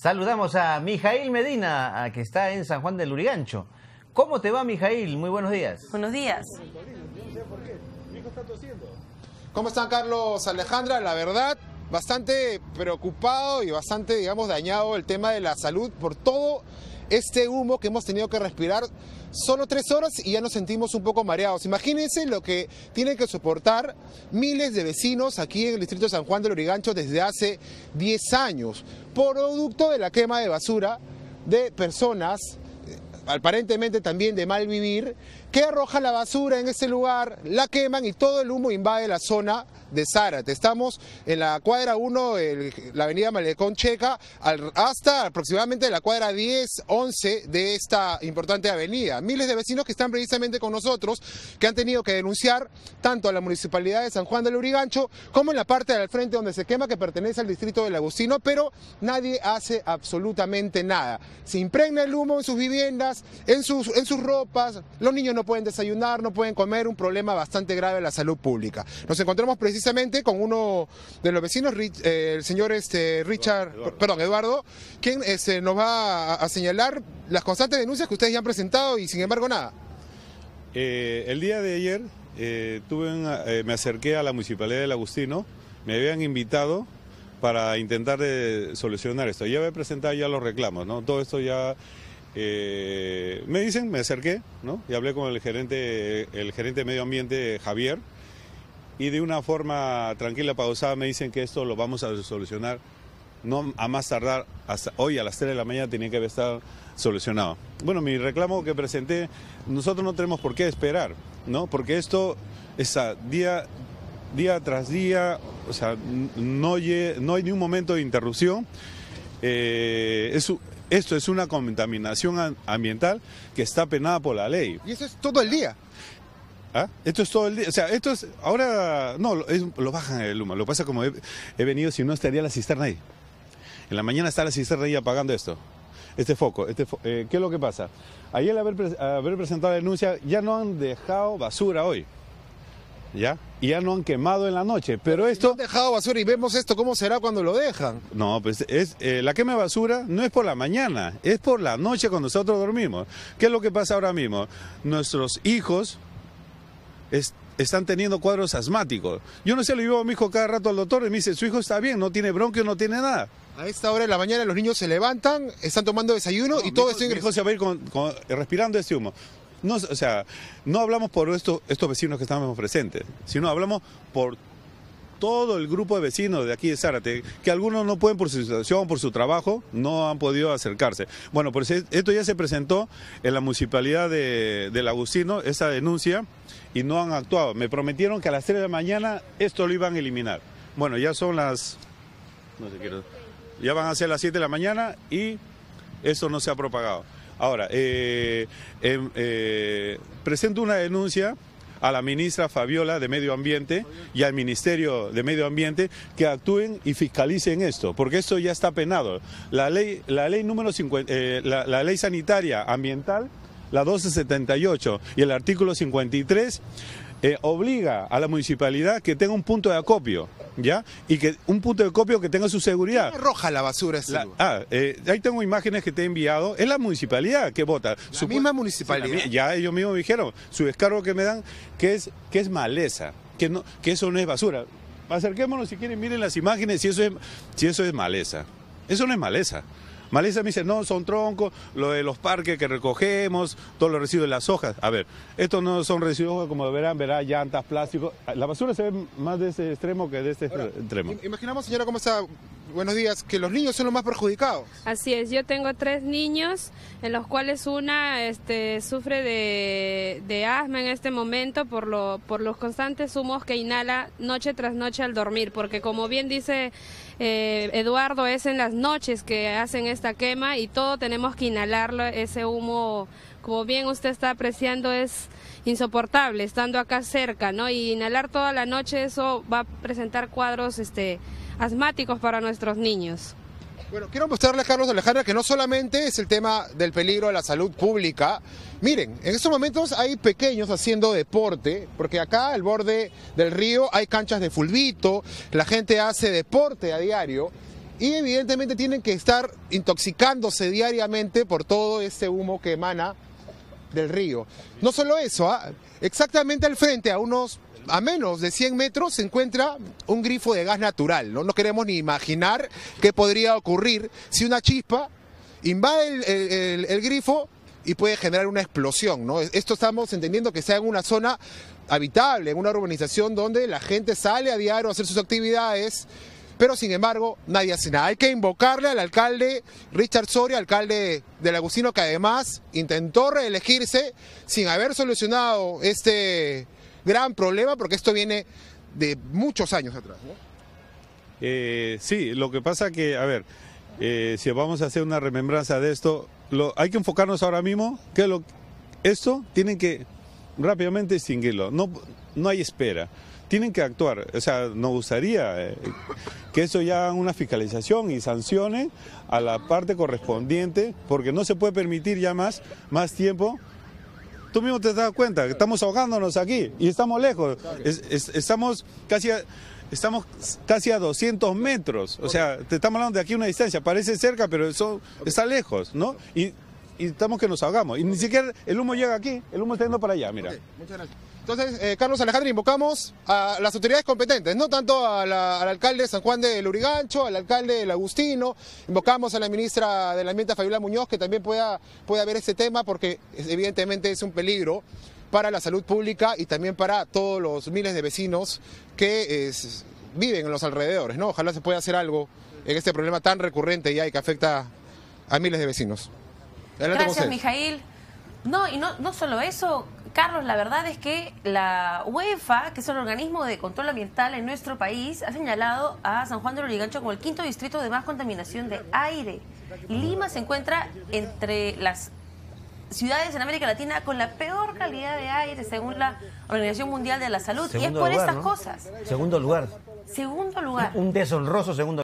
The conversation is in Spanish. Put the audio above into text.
Saludamos a Mijail Medina, que está en San Juan del Lurigancho. ¿Cómo te va, Mijail? Muy buenos días. Buenos días. ¿Cómo están, Carlos, Alejandra? La verdad, bastante preocupado y bastante, digamos, dañado el tema de la salud por todo este humo que hemos tenido que respirar solo tres horas y ya nos sentimos un poco mareados. Imagínense lo que tienen que soportar miles de vecinos aquí en el distrito de San Juan del Origancho desde hace 10 años, producto de la quema de basura de personas eh, aparentemente también de mal vivir, que arroja la basura en ese lugar, la queman y todo el humo invade la zona de Zárate. Estamos en la cuadra 1, de la avenida Malecón Checa, hasta aproximadamente la cuadra 10, 11 de esta importante avenida. Miles de vecinos que están precisamente con nosotros, que han tenido que denunciar tanto a la Municipalidad de San Juan del Urigancho como en la parte del frente donde se quema, que pertenece al distrito de Agustino, pero nadie hace absolutamente nada. Se impregna el humo en sus viviendas, en sus, en sus ropas, los niños no pueden desayunar, no pueden comer, un problema bastante grave en la salud pública. Nos encontramos precisamente precisamente con uno de los vecinos, eh, el señor este, Richard, Eduardo. perdón, Eduardo, quien este, nos va a, señalar las constantes denuncias que ustedes ya han presentado y sin embargo nada. Eh, el día de ayer eh, tuve me acerqué a la Municipalidad del Agustino, me habían invitado para intentar solucionar esto. Ya había presentado ya los reclamos, ¿no? Todo esto ya... me dicen, me acerqué, ¿no? Y hablé con el gerente, el gerente de medio ambiente, Javier, y de una forma tranquila, pausada, me dicen que esto lo vamos a solucionar. No a más tardar, hoy a las 3 de la mañana tenía que haber estado solucionado. Bueno, mi reclamo que presenté, nosotros no tenemos por qué esperar, ¿no? Porque esto está día, día tras día, o sea, no, no hay ni un momento de interrupción. Eh, esto es una contaminación ambiental que está penada por la ley. ¿Y eso es todo el día? ¿Ah? Esto es todo el día. O sea, esto es. Ahora. No, lo bajan el eh, luma, Lo pasa como he, venido, si no estaría la cisterna ahí. En la mañana está la cisterna ahí apagando esto. Este foco. Este eh, ¿Qué es lo que pasa? Ayer al haber, presentado la denuncia, ya no han dejado basura hoy. ¿Ya? Y ya no han quemado en la noche. Pero, esto. no han dejado basura y vemos esto, ¿cómo será cuando lo dejan? No, pues es eh, la quema de basura no es por la mañana, es por la noche cuando nosotros dormimos. ¿Qué es lo que pasa ahora mismo? Nuestros hijos están teniendo cuadros asmáticos. Yo no sé, lo llevo a mi hijo cada rato al doctor y me dice, su hijo está bien, no tiene bronquio, no tiene nada. A esta hora de la mañana los niños se levantan, están tomando desayuno y todo esto... Mi hijo se va a ir respirando ese humo. No, o sea, no hablamos por esto, estos vecinos que estamos presentes, sino hablamos por todo el grupo de vecinos de aquí de Zárate, que algunos no pueden por su situación, por su trabajo, no han podido acercarse. Bueno, pues esto ya se presentó en la municipalidad de, del Agustino, esa denuncia, y no han actuado. Me prometieron que a las 3 de la mañana esto lo iban a eliminar. Bueno, ya son las... No sé ya van a ser las 7 de la mañana y eso no se ha propagado. Ahora, eh, em, eh, presento una denuncia a la ministra Fabiola de Medio Ambiente y al Ministerio de Medio Ambiente que actúen y fiscalicen esto, porque esto ya está penado. La ley, la ley número 50, eh, la, ley sanitaria ambiental, la 1278 y el artículo 53 eh, obliga a la municipalidad que tenga un punto de acopio, ¿ya? Y que un punto de acopio que tenga su seguridad. roja la basura. ah, eh, ahí tengo imágenes que te he enviado. Es la municipalidad que vota. La su, misma municipalidad. ya ellos mismos dijeron, su descargo que me dan, que es, que es maleza, que, no, que eso no es basura. Acerquémonos si quieren, miren las imágenes, si eso es, si eso es maleza. Eso no es maleza. Malisa me dice, no, son troncos, lo de los parques que recogemos, todo los residuos de las hojas. A ver, estos no son residuos, como verán, verá, llantas, plástico. La basura se ve más de ese extremo que de este extremo. Imaginamos, señora, cómo está buenos días, que los niños son los más perjudicados. Así es, yo tengo tres niños, en los cuales una este, sufre de, asma en este momento por, lo, por los constantes humos que inhala noche tras noche al dormir, porque como bien dice eh, Eduardo, es en las noches que hacen esta quema y todo tenemos que inhalarlo, ese humo como bien usted está apreciando, es insoportable, estando acá cerca, ¿no? Y inhalar toda la noche, eso va a presentar cuadros este, asmáticos para nuestros niños. Bueno, quiero mostrarle a Carlos Alejandra, que no solamente es el tema del peligro a la salud pública. Miren, en estos momentos hay pequeños haciendo deporte, porque acá al borde del río hay canchas de fulbito, la gente hace deporte a diario y evidentemente tienen que estar intoxicándose diariamente por todo este humo que emana del río. No solo eso, ah, exactamente al frente, a unos a menos de 100 metros se encuentra un grifo de gas natural. No, no queremos ni imaginar qué podría ocurrir si una chispa invade el, el grifo y puede generar una explosión. ¿no? Esto estamos entendiendo que sea en una zona habitable, en una urbanización donde la gente sale a diario a hacer sus actividades pero sin embargo nadie hace nada. Hay que invocarle al alcalde Richard Soria, alcalde del Agustino, que además intentó reelegirse sin haber solucionado este gran problema, porque esto viene de muchos años atrás. Eh, sí, lo que pasa que, a ver, eh, si vamos a hacer una remembranza de esto, hay que enfocarnos ahora mismo que esto tienen que rápidamente extinguirlo. No, no hay espera. Tienen que actuar. O sea, nos gustaría eh, que eso ya haga una fiscalización y sancione a la parte correspondiente, porque no se puede permitir ya más, más tiempo. Tú mismo te das cuenta que estamos ahogándonos aquí y estamos lejos. estamos casi... estamos casi a 200 metros, o sea, te estamos hablando de aquí una distancia, parece cerca, pero eso está lejos, ¿no? y estamos que nos ahogamos. Y ni siquiera el humo llega aquí, el humo está yendo para allá, mira. muchas gracias. Entonces, eh, Carlos Alejandro, invocamos a las autoridades competentes, no tanto al alcalde de San Juan del Urigancho, al alcalde del Agustino, invocamos a la ministra de la Ambiente, Fabiola Muñoz, que también pueda, pueda ver este tema porque evidentemente es un peligro para la salud pública y también para todos los miles de vecinos que viven en los alrededores. ¿no? Ojalá se pueda hacer algo en este problema tan recurrente y que afecta a miles de vecinos. Gracias, Mijail. No, y no, solo eso, Carlos, la verdad es que la UEFA, que es el organismo de control ambiental en nuestro país, ha señalado a San Juan de Lurigancho como el quinto distrito de más contaminación de aire. Lima se encuentra entre las ciudades en América Latina con la peor calidad de aire según la Organización Mundial de la Salud. y es por estas cosas. Segundo lugar. Segundo lugar. Un deshonroso segundo